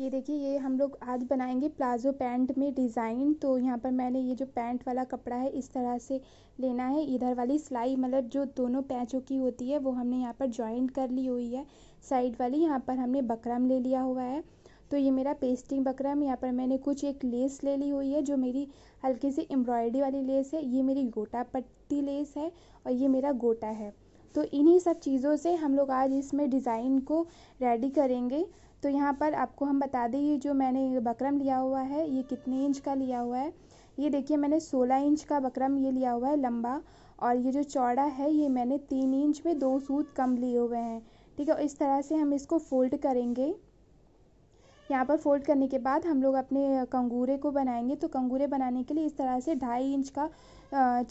ये देखिए ये हम लोग आज बनाएंगे प्लाजो पैंट में डिज़ाइन तो यहाँ पर मैंने ये जो पैंट वाला कपड़ा है इस तरह से लेना है इधर वाली सिलाई मतलब जो दोनों पैचों की होती है वो हमने यहाँ पर जॉइंट कर ली हुई है साइड वाली यहाँ पर हमने बकरम ले लिया हुआ है तो ये मेरा पेस्टिंग बकरम यहाँ पर मैंने कुछ एक लेस ले ली हुई है जो मेरी हल्की सी एम्ब्रॉयडरी वाली लेस है ये मेरी गोटा पट्टी लेस है और ये मेरा गोटा है तो इन्हीं सब चीज़ों से हम लोग आज इसमें डिज़ाइन को रेडी करेंगे तो यहाँ पर आपको हम बता दें ये जो मैंने ये बकरम लिया हुआ है ये कितने इंच का लिया हुआ है ये देखिए मैंने सोलह इंच का बकरम ये लिया हुआ है लंबा और ये जो चौड़ा है ये मैंने तीन इंच में दो सूत कम लिए हुए हैं ठीक है इस तरह से हम इसको फोल्ड करेंगे यहाँ पर फोल्ड करने के बाद हम लोग अपने कंगूरे को बनाएंगे तो कंगूरे बनाने के लिए इस तरह से ढाई इंच का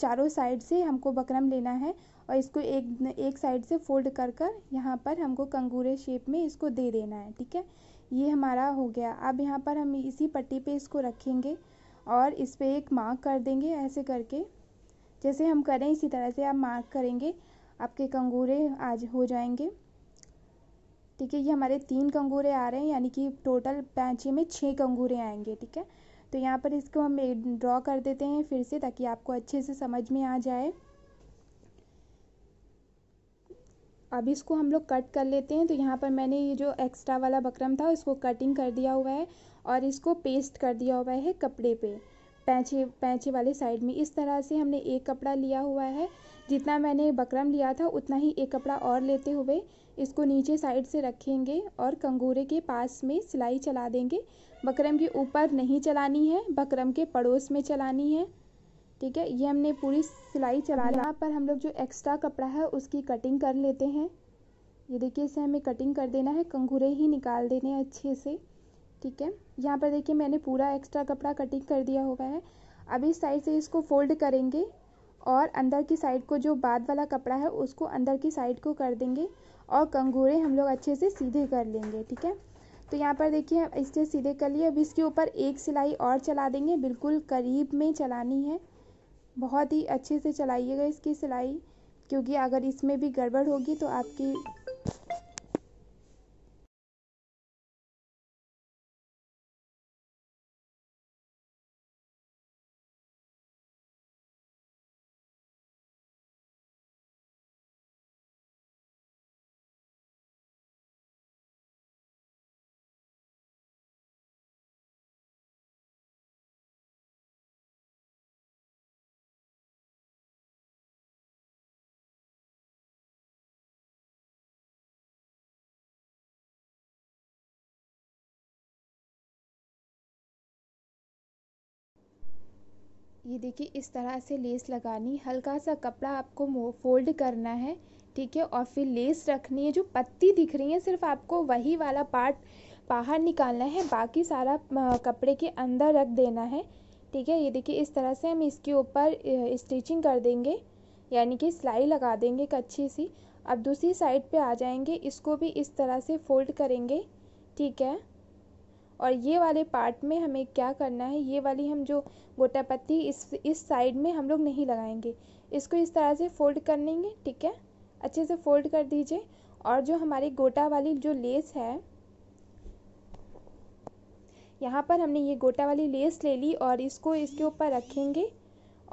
चारों साइड से हमको बकरम लेना है और इसको एक एक साइड से फोल्ड कर कर यहाँ पर हमको कंगूरे शेप में इसको दे देना है ठीक है ये हमारा हो गया अब यहाँ पर हम इसी पट्टी पे इसको रखेंगे और इस पर एक मार्क कर देंगे ऐसे करके जैसे हम करें इसी तरह से आप मार्क करेंगे आपके कंगूरे आज हो जाएंगे ठीक है ये हमारे तीन कंगूरे आ रहे हैं यानी कि टोटल पैंचे में छः कंगूरे आएंगे ठीक है तो यहाँ पर इसको हम ड्रॉ कर देते हैं फिर से ताकि आपको अच्छे से समझ में आ जाए अब इसको हम लोग कट कर लेते हैं तो यहाँ पर मैंने ये जो एक्स्ट्रा वाला बकरम था इसको कटिंग कर दिया हुआ है और इसको पेस्ट कर दिया हुआ है कपड़े पे पैछे पैंचे वाली साइड में इस तरह से हमने एक कपड़ा लिया हुआ है जितना मैंने बकरम लिया था उतना ही एक कपड़ा और लेते हुए इसको नीचे साइड से रखेंगे और कंगूरे के पास में सिलाई चला देंगे बकरम के ऊपर नहीं चलानी है बकरम के पड़ोस में चलानी है ठीक है ये हमने पूरी सिलाई चला यहाँ पर हम लोग जो एक्स्ट्रा कपड़ा है उसकी कटिंग कर लेते हैं ये देखिए इसे हमें कटिंग कर देना है कंगूरे ही निकाल देने हैं अच्छे से ठीक है यहाँ पर देखिए मैंने पूरा एक्स्ट्रा कपड़ा कटिंग कर दिया हुआ है अब इस साइड से इसको फोल्ड करेंगे और अंदर की साइड को जो बाद वाला कपड़ा है उसको अंदर की साइड को कर देंगे और कंगूरे हम लोग अच्छे से सीधे कर लेंगे ठीक है तो यहाँ पर देखिए इससे सीधे कर लिए अब इसके ऊपर एक सिलाई और चला देंगे बिल्कुल करीब में चलानी है बहुत ही अच्छे से चलाइएगा इसकी सिलाई क्योंकि अगर इसमें भी गड़बड़ होगी तो आपकी ये देखिए इस तरह से लेस लगानी हल्का सा कपड़ा आपको फोल्ड करना है ठीक है और फिर लेस रखनी है जो पत्ती दिख रही है सिर्फ आपको वही वाला पार्ट बाहर निकालना है बाकी सारा कपड़े के अंदर रख देना है ठीक है ये देखिए इस तरह से हम इसके ऊपर स्टिचिंग कर देंगे यानी कि सिलाई लगा देंगे एक अच्छी सी अब दूसरी साइड पे आ जाएंगे इसको भी इस तरह से फोल्ड करेंगे ठीक है और ये वाले पार्ट में हमें क्या करना है ये वाली हम जो गोटा पत्ती इस इस साइड में हम लोग नहीं लगाएंगे इसको इस तरह से फोल्ड कर लेंगे ठीक है अच्छे से फोल्ड कर दीजिए और जो हमारी गोटा वाली जो लेस है यहाँ पर हमने ये गोटा वाली लेस ले ली और इसको इसके ऊपर रखेंगे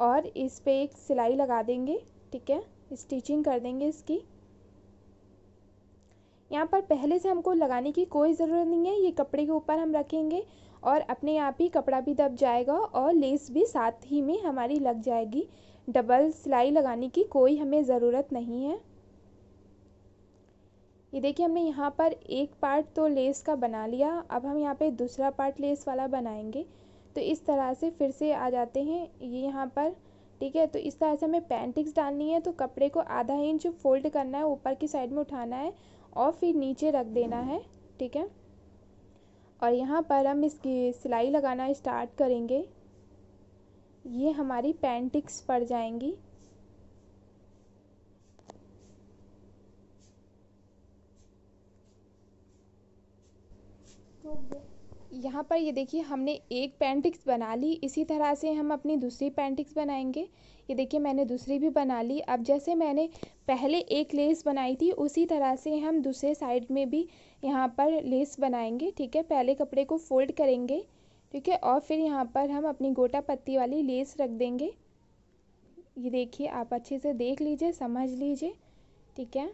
और इस पर एक सिलाई लगा देंगे ठीक है स्टिचिंग कर देंगे इसकी यहाँ पर पहले से हमको लगाने की कोई ज़रूरत नहीं है ये कपड़े के ऊपर हम रखेंगे और अपने आप ही कपड़ा भी दब जाएगा और लेस भी साथ ही में हमारी लग जाएगी डबल सिलाई लगाने की कोई हमें ज़रूरत नहीं है ये देखिए हमने यहाँ पर एक पार्ट तो लेस का बना लिया अब हम यहाँ पे दूसरा पार्ट लेस वाला बनाएंगे तो इस तरह से फिर से आ जाते हैं ये यहाँ पर ठीक है तो इस तरह से हमें पैंटिक्स डालनी है तो कपड़े को आधा इंच फोल्ड करना है ऊपर की साइड में उठाना है और फिर नीचे रख देना है ठीक है और यहाँ पर हम इसकी सिलाई लगाना स्टार्ट करेंगे ये हमारी पैंटिक्स पड़ जाएंगी यहाँ पर ये देखिए हमने एक पेंटिक्स बना ली इसी तरह से हम अपनी दूसरी पेंटिक्स बनाएंगे ये देखिए मैंने दूसरी भी बना ली अब जैसे मैंने पहले एक लेस बनाई थी उसी तरह से हम दूसरे साइड में भी यहाँ पर लेस बनाएंगे ठीक है पहले कपड़े को फोल्ड करेंगे ठीक है और फिर यहाँ पर हम अपनी गोटा पत्ती वाली लेस रख देंगे ये देखिए आप अच्छे से देख लीजिए समझ लीजिए ठीक है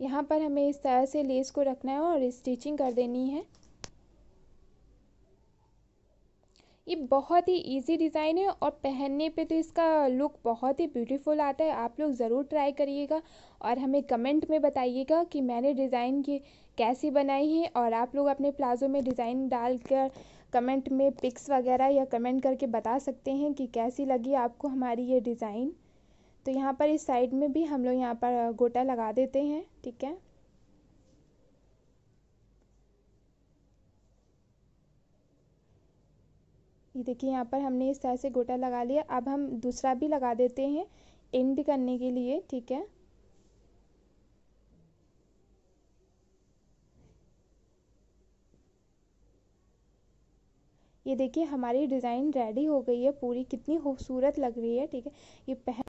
यहाँ पर हमें इस तरह से लेस को रखना है और स्टिचिंग कर देनी है ये बहुत ही इजी डिज़ाइन है और पहनने पे तो इसका लुक बहुत ही ब्यूटीफुल आता है आप लोग ज़रूर ट्राई करिएगा और हमें कमेंट में बताइएगा कि मैंने डिज़ाइन की कैसी बनाई है और आप लोग अपने प्लाज़ो में डिज़ाइन डाल कर कमेंट में पिक्स वगैरह या कमेंट करके बता सकते हैं कि कैसी लगी आपको हमारी ये डिज़ाइन तो यहाँ पर इस साइड में भी हम लोग यहाँ पर गोटा लगा देते हैं ठीक है ये देखिए यहाँ पर हमने इस तरह से गोटा लगा लिया अब हम दूसरा भी लगा देते हैं एंड करने के लिए ठीक है ये देखिए हमारी डिज़ाइन रेडी हो गई है पूरी कितनी खूबसूरत लग रही है ठीक है ये पह